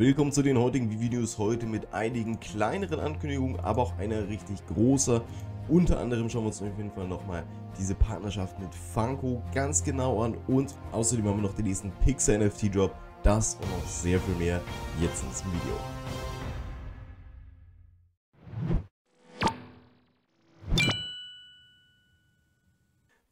Willkommen zu den heutigen Videos, heute mit einigen kleineren Ankündigungen, aber auch einer richtig großer. Unter anderem schauen wir uns auf jeden Fall nochmal diese Partnerschaft mit Funko ganz genau an und außerdem haben wir noch den nächsten Pixar NFT Drop, das und noch sehr viel mehr jetzt in diesem Video.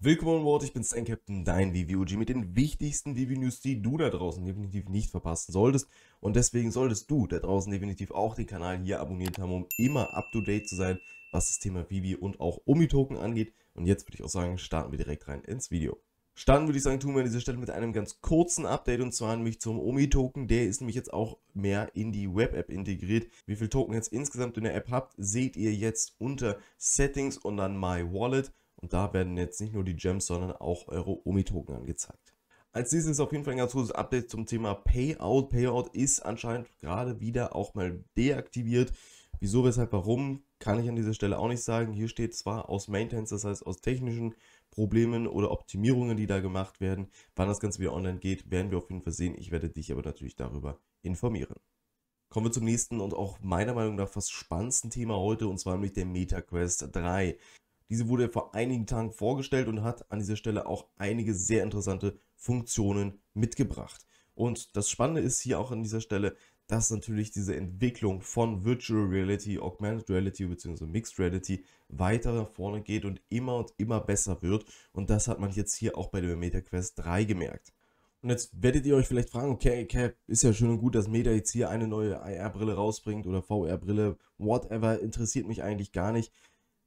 Willkommen an Bord, ich bin Stan Captain, dein VVOG mit den wichtigsten VV-News, die du da draußen definitiv nicht verpassen solltest. Und deswegen solltest du da draußen definitiv auch den Kanal hier abonniert haben, um immer up-to-date zu sein, was das Thema VV und auch Omi-Token angeht. Und jetzt würde ich auch sagen, starten wir direkt rein ins Video. Starten würde ich sagen, tun wir an dieser Stelle mit einem ganz kurzen Update und zwar nämlich zum Omi-Token. Der ist nämlich jetzt auch mehr in die Web-App integriert. Wie viel Token jetzt insgesamt in der App habt, seht ihr jetzt unter Settings und dann My Wallet. Und da werden jetzt nicht nur die Gems, sondern auch eure Omi-Token angezeigt. Als nächstes ist auf jeden Fall ein ganz gutes Update zum Thema Payout. Payout ist anscheinend gerade wieder auch mal deaktiviert. Wieso, weshalb, warum, kann ich an dieser Stelle auch nicht sagen. Hier steht zwar aus Maintenance, das heißt aus technischen Problemen oder Optimierungen, die da gemacht werden. Wann das Ganze wieder online geht, werden wir auf jeden Fall sehen. Ich werde dich aber natürlich darüber informieren. Kommen wir zum nächsten und auch meiner Meinung nach fast spannendsten Thema heute und zwar nämlich der MetaQuest 3. Diese wurde vor einigen Tagen vorgestellt und hat an dieser Stelle auch einige sehr interessante Funktionen mitgebracht. Und das Spannende ist hier auch an dieser Stelle, dass natürlich diese Entwicklung von Virtual Reality, Augmented Reality bzw. Mixed Reality weiter nach vorne geht und immer und immer besser wird. Und das hat man jetzt hier auch bei der Meta Quest 3 gemerkt. Und jetzt werdet ihr euch vielleicht fragen, okay, Cap, ist ja schön und gut, dass Meta jetzt hier eine neue IR-Brille rausbringt oder VR-Brille, whatever, interessiert mich eigentlich gar nicht.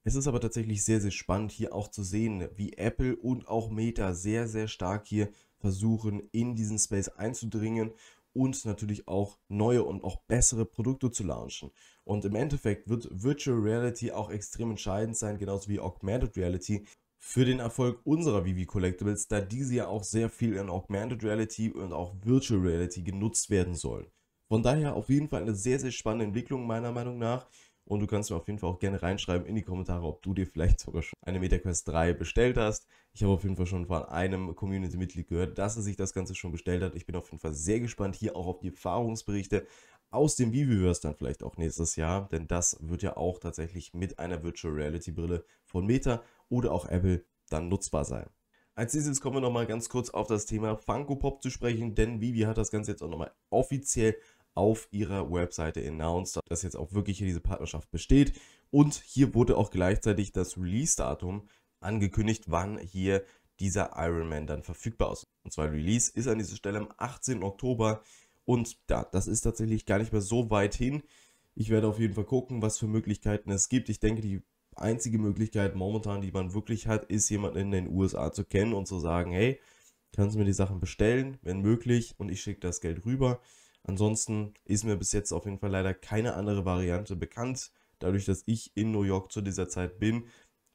Es ist aber tatsächlich sehr, sehr spannend hier auch zu sehen, wie Apple und auch Meta sehr, sehr stark hier versuchen, in diesen Space einzudringen und natürlich auch neue und auch bessere Produkte zu launchen. Und im Endeffekt wird Virtual Reality auch extrem entscheidend sein, genauso wie Augmented Reality für den Erfolg unserer Vivi Collectibles, da diese ja auch sehr viel in Augmented Reality und auch Virtual Reality genutzt werden sollen. Von daher auf jeden Fall eine sehr, sehr spannende Entwicklung meiner Meinung nach. Und du kannst mir auf jeden Fall auch gerne reinschreiben in die Kommentare, ob du dir vielleicht sogar schon eine MetaQuest 3 bestellt hast. Ich habe auf jeden Fall schon von einem Community-Mitglied gehört, dass er sich das Ganze schon bestellt hat. Ich bin auf jeden Fall sehr gespannt hier auch auf die Erfahrungsberichte aus dem Viviverse dann vielleicht auch nächstes Jahr, denn das wird ja auch tatsächlich mit einer Virtual Reality Brille von Meta oder auch Apple dann nutzbar sein. Als nächstes kommen wir nochmal ganz kurz auf das Thema Funko Pop zu sprechen, denn Vivi hat das Ganze jetzt auch nochmal offiziell auf ihrer Webseite announced, dass jetzt auch wirklich hier diese Partnerschaft besteht. Und hier wurde auch gleichzeitig das Release-Datum angekündigt, wann hier dieser Ironman dann verfügbar ist. Und zwar Release ist an dieser Stelle am 18. Oktober. Und ja, das ist tatsächlich gar nicht mehr so weit hin. Ich werde auf jeden Fall gucken, was für Möglichkeiten es gibt. Ich denke, die einzige Möglichkeit momentan, die man wirklich hat, ist jemanden in den USA zu kennen und zu sagen, hey, kannst du mir die Sachen bestellen, wenn möglich, und ich schicke das Geld rüber. Ansonsten ist mir bis jetzt auf jeden Fall leider keine andere Variante bekannt. Dadurch, dass ich in New York zu dieser Zeit bin,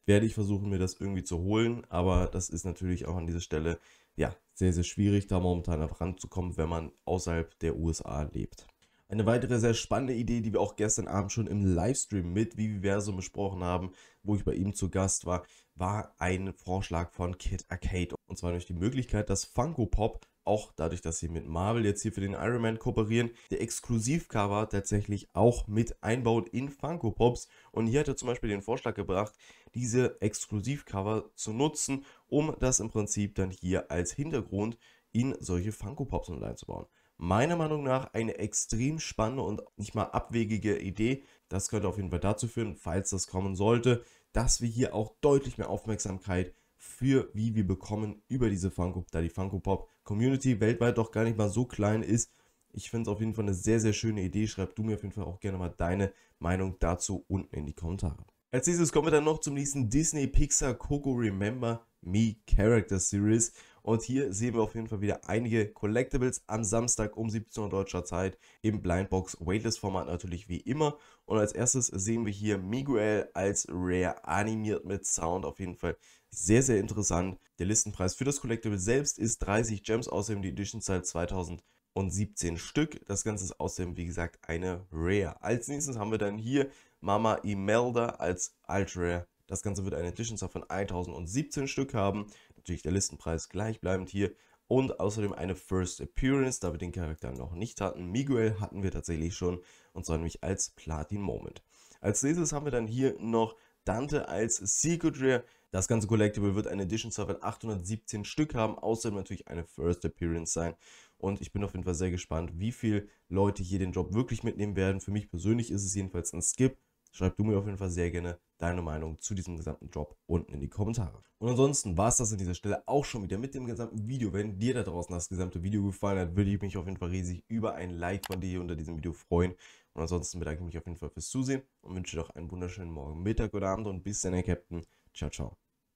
werde ich versuchen, mir das irgendwie zu holen. Aber das ist natürlich auch an dieser Stelle ja sehr, sehr schwierig, da momentan einfach ranzukommen, wenn man außerhalb der USA lebt. Eine weitere sehr spannende Idee, die wir auch gestern Abend schon im Livestream mit Viviversum besprochen haben, wo ich bei ihm zu Gast war, war ein Vorschlag von Kid Arcade. Und zwar durch die Möglichkeit, dass Funko Pop auch dadurch, dass sie mit Marvel jetzt hier für den Iron Man kooperieren, der Exklusivcover tatsächlich auch mit einbaut in Funko Pops. Und hier hat er zum Beispiel den Vorschlag gebracht, diese Exklusivcover zu nutzen, um das im Prinzip dann hier als Hintergrund in solche Funko Pops mit einzubauen. Meiner Meinung nach eine extrem spannende und nicht mal abwegige Idee. Das könnte auf jeden Fall dazu führen, falls das kommen sollte, dass wir hier auch deutlich mehr Aufmerksamkeit für wie wir bekommen über diese Funko, da die Funko Pop Community weltweit doch gar nicht mal so klein ist. Ich finde es auf jeden Fall eine sehr, sehr schöne Idee. Schreib du mir auf jeden Fall auch gerne mal deine Meinung dazu unten in die Kommentare. Als nächstes kommen wir dann noch zum nächsten Disney Pixar Coco Remember Me Character Series. Und hier sehen wir auf jeden Fall wieder einige Collectibles am Samstag um 17 Uhr deutscher Zeit im Blindbox Waitlist Format natürlich wie immer. Und als erstes sehen wir hier Miguel als Rare animiert mit Sound. Auf jeden Fall sehr, sehr interessant. Der Listenpreis für das Collectible selbst ist 30 Gems, außerdem die Edition-Zahl 2000 und 17 Stück. Das Ganze ist außerdem, wie gesagt, eine Rare. Als nächstes haben wir dann hier Mama Imelda als Ultra Rare. Das Ganze wird eine Edition von 1017 Stück haben natürlich der Listenpreis gleichbleibend hier. Und außerdem eine First Appearance, da wir den Charakter noch nicht hatten. Miguel hatten wir tatsächlich schon, und zwar nämlich als Platin Moment. Als nächstes haben wir dann hier noch Dante als Secret Rare. Das ganze Collectible wird eine Edition Server 817 Stück haben, außerdem natürlich eine First Appearance sein. Und ich bin auf jeden Fall sehr gespannt, wie viele Leute hier den Job wirklich mitnehmen werden. Für mich persönlich ist es jedenfalls ein Skip, Schreib du mir auf jeden Fall sehr gerne deine Meinung zu diesem gesamten Job unten in die Kommentare. Und ansonsten war es das an dieser Stelle auch schon wieder mit dem gesamten Video. Wenn dir da draußen das gesamte Video gefallen hat, würde ich mich auf jeden Fall riesig über ein Like von dir hier unter diesem Video freuen. Und ansonsten bedanke ich mich auf jeden Fall fürs Zusehen und wünsche dir auch einen wunderschönen Morgen, Mittag oder Abend und bis dann, Herr Captain. Ciao, ciao.